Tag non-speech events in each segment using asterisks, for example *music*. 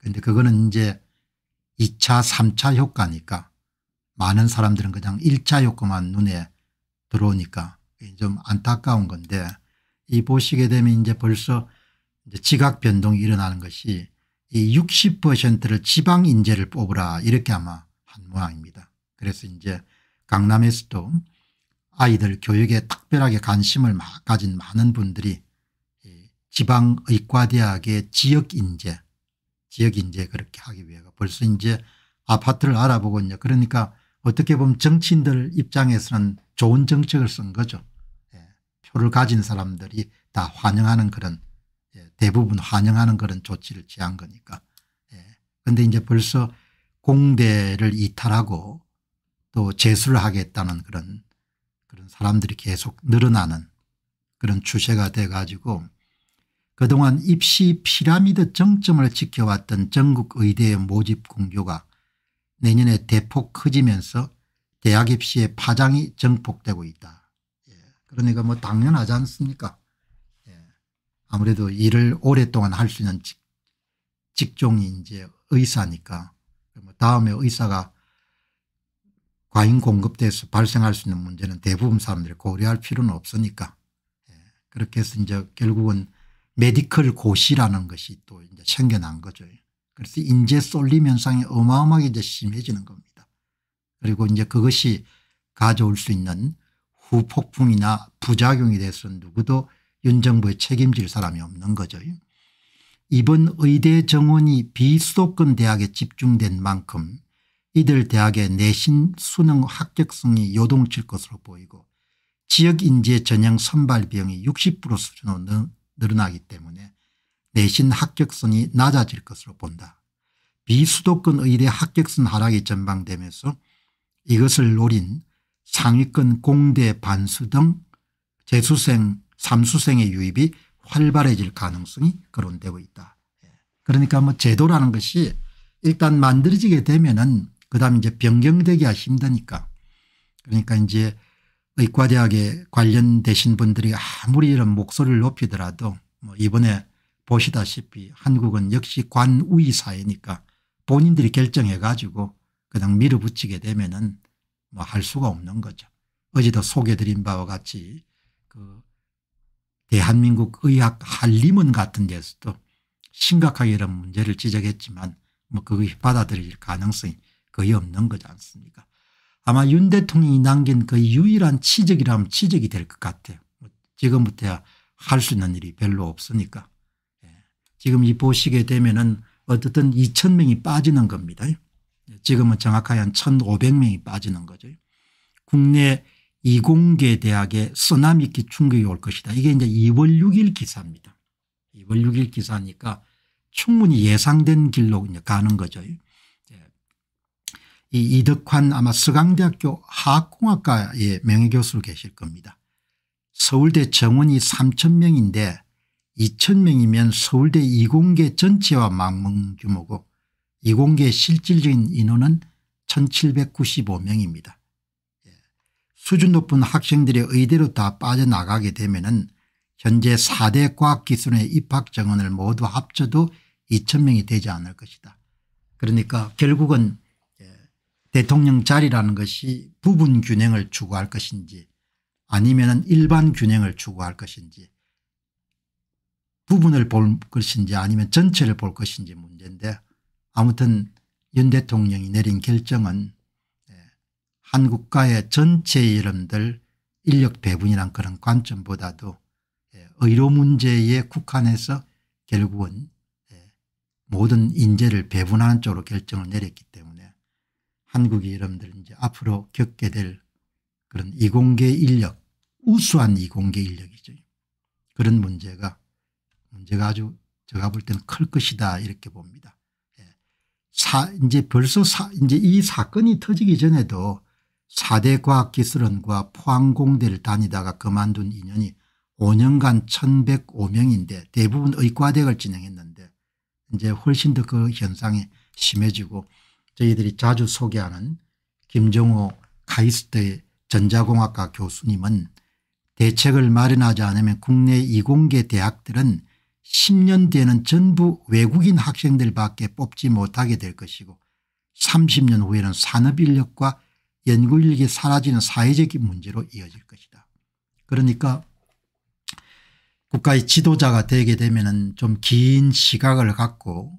근데 그거는 이제 2차 3차 효과니까 많은 사람들은 그냥 1차 효과만 눈에 들어오니까 좀 안타까운 건데 이 보시게 되면 이제 벌써 이제 지각 변동이 일어나는 것이 이 60%를 지방 인재를 뽑으라 이렇게 아마 한 모양입니다. 그래서 이제 강남에서도 아이들 교육에 특별하게 관심을 가진 많은 분들이 지방의과대학의 지역인재 지역이 이제 그렇게 하기 위해 벌써 이제 아파트를 알아보고 이제 그러니까 어떻게 보면 정치인들 입장에서는 좋은 정책을 쓴 거죠. 예. 표를 가진 사람들이 다 환영하는 그런 예. 대부분 환영하는 그런 조치를 취한 거니까. 그런데 예. 이제 벌써 공대를 이탈하고 또 재수를 하겠다는 그런 그런 사람들이 계속 늘어나는 그런 추세가 돼 가지고 그동안 입시 피라미드 정점을 지켜왔던 전국의대의 모집 공교가 내년에 대폭 커지면서 대학 입시의 파장이 증폭되고 있다. 예. 그러니까 뭐 당연하지 않습니까 예. 아무래도 일을 오랫동안 할 수 있는 직, 직종이 이제 의사니까 뭐 다음에 의사가 과잉 공급돼서 발생할 수 있는 문제는 대부분 사람들이 고려할 필요는 없으니까 예. 그렇게 해서 이제 결국은 메디컬 고시라는 것이 또 이제 생겨난 거죠. 그래서 인재 쏠림 현상이 어마어마하게 이제 심해지는 겁니다. 그리고 이제 그것이 가져올 수 있는 후폭풍이나 부작용에 대해서 누구도 윤 정부에 책임질 사람이 없는 거죠. 이번 의대 정원이 비수도권 대학에 집중된 만큼 이들 대학의 내신 수능 합격성이 요동칠 것으로 보이고 지역 인재 전형 선발 비용이 60% 수준으로 늘어나기 때문에 내신 합격선이 낮아질 것으로 본다. 비수도권 의대 합격선 하락이 전망되면서 이것을 노린 상위권 공대 반수 등 재수생 삼수생의 유입이 활발해질 가능성이 거론되고 있다. 예. 그러니까 뭐 제도라는 것이 일단 만들어지게 되면은 그 다음 이제 변경되기가 힘드니까 그러니까 이제 의과대학에 관련되신 분들이 아무리 이런 목소리를 높이더라도 뭐 이번에 보시다시피 한국은 역시 관우위 사회니까 본인들이 결정해 가지고 그냥 밀어붙이게 되면은 뭐 할 수가 없는 거죠. 어제도 소개드린 바와 같이 그 대한민국 의학 한림원 같은 데서도 심각하게 이런 문제를 지적했지만 뭐그것 받아들일 가능성이 거의 없는 거지 않습니까 아마 윤 대통령이 남긴 그 유일한 치적이라면 치적이 될 것 같아요. 뭐 지금부터야 할 수 있는 일이 별로 없으니까. 예. 지금 이 보시게 되면은 어떻든 2천 명이 빠지는 겁니다. 지금은 정확하게 한 1,500명이 빠지는 거죠. 국내 이공계 대학에 쓰나미 기 충격이 올 것이다. 이게 이제 2월 6일 기사입니다. 2월 6일 기사니까 충분히 예상된 길로 이제 가는 거죠. 이 이덕환 아마 서강대학교 화학공학과의 명예교수로 계실 겁니다. 서울대 정원이 3천명인데2천명이면 서울대 이공계 전체와 맞먹는 규모고 이공계 실질적인 인원은 1,795명입니다. 예. 수준 높은 학생들이 의대로 다 빠져나가게 되면 은 현재 4대 과학기술의 입학 정원을 모두 합쳐도 2천명이 되지 않을 것이다. 그러니까 결국은 대통령 자리라는 것이 부분 균형을 추구할 것인지 아니면 일반 균형을 추구할 것인지 부분을 볼 것인지 아니면 전체를 볼 것인지 문제인데 아무튼 윤 대통령이 내린 결정은 예, 한국가의 전체 이름들 인력 배분이란 그런 관점보다도 예, 의료 문제에 국한해서 결국은 예, 모든 인재를 배분하는 쪽으로 결정을 내렸기 때문에 한국이 여러분들 이제 앞으로 겪게 될 그런 이공계 인력 우수한 이공계 인력이죠. 그런 문제가 문제가 아주 제가 볼 때는 클 것이다 이렇게 봅니다. 예. 사 이제 벌써 사 이제 이 사건이 터지기 전에도 4대 과학기술원과 포항공대를 다니다가 그만둔 인연이 5년간 1105명인데 대부분 의과대학을 진행했는데 이제 훨씬 더 그 현상이 심해지고 저희들이 자주 소개하는 김정호 카이스트 전자공학과 교수님은 대책을 마련하지 않으면 국내 이공계 대학들은 10년 뒤에는 전부 외국인 학생들밖에 뽑지 못하게 될 것이고 30년 후에는 산업인력과 연구인력이 사라지는 사회적인 문제로 이어질 것이다. 그러니까 국가의 지도자가 되게 되면 좀 긴 시각을 갖고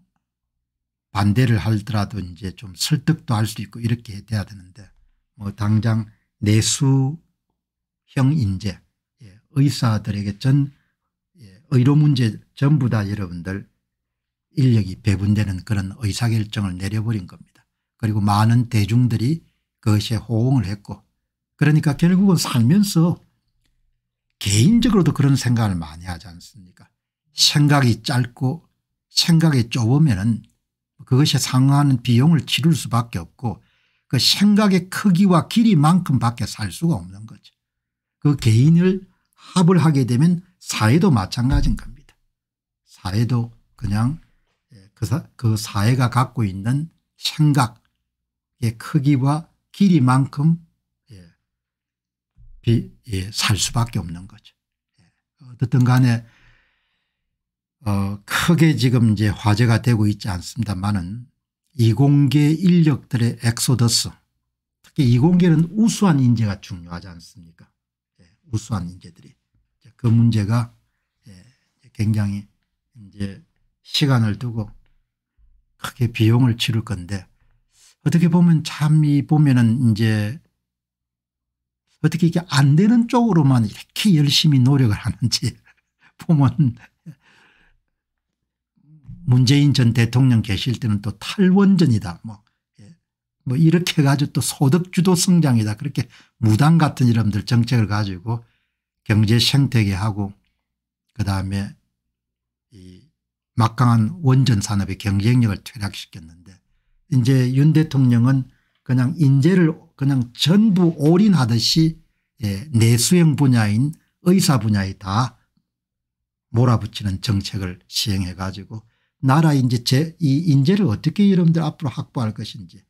반대를 하더라도 이제 좀 설득도 할 수 있고 이렇게 돼야 되는데 뭐 당장 내수형 인재 예, 의사들에게 전 예, 의료 문제 전부 다 여러분들 인력이 배분되는 그런 의사결정을 내려버린 겁니다. 그리고 많은 대중들이 그것에 호응을 했고 그러니까 결국은 살면서 개인적으로도 그런 생각을 많이 하지 않습니까 생각이 짧고 생각이 좁으면 은 그것에 상응하는 비용을 치를 수밖에 없고 그 생각의 크기와 길이만큼밖에 살 수가 없는 거죠. 그 개인을 합을 하게 되면 사회도 마찬가지인 겁니다. 사회도 그냥 예, 그, 사, 그 사회가 갖고 있는 생각의 크기와 길이만큼 예, 비, 예, 살 수밖에 없는 거죠. 예, 어떻든 간에 어 크게 지금 이제 화제가 되고 있지 않습니다만은 이공계 인력들의 엑소더스 특히 이공계는 우수한 인재가 중요하지 않습니까 예, 우수한 인재들이 그 문제가 예, 굉장히 이제 시간을 두고 크게 비용을 치를 건데 어떻게 보면 참 이 보면은 이제 어떻게 이게 안 되는 쪽으로만 이렇게 열심히 노력을 하는지 *laughs* 보면 문재인 전 대통령 계실 때는 또 탈원전이다. 뭐, 예. 뭐 이렇게 해 가지고 또 소득주도 성장이다. 그렇게 무당 같은 이름들 정책을 가지고 경제 생태계하고 그다음에 이 막강한 원전 산업의 경쟁력을 퇴락시켰는데 이제 윤 대통령은 그냥 인재를 그냥 전부 올인하듯이 예, 내수형 분야인 의사 분야에 다 몰아붙이는 정책을 시행해 가지고 나라 인재체 이 인재를 어떻게 여러분들 앞으로 확보할 것인지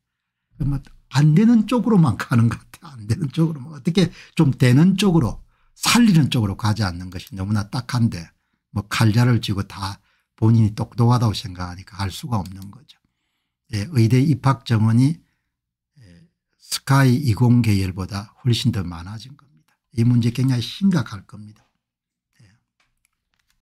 안 되는 쪽으로만 가는 것 같아요. 안 되는 쪽으로 어떻게 좀 되는 쪽으로 살리는 쪽으로 가지 않는 것이 너무나 딱한데 뭐 칼자를 쥐고 다 본인이 똑똑하다고 생각하니까 할 수가 없는 거죠. 예, 의대 입학 정원이 예, 스카이 20 계열보다 훨씬 더 많아진 겁니다. 이 문제 굉장히 심각할 겁니다.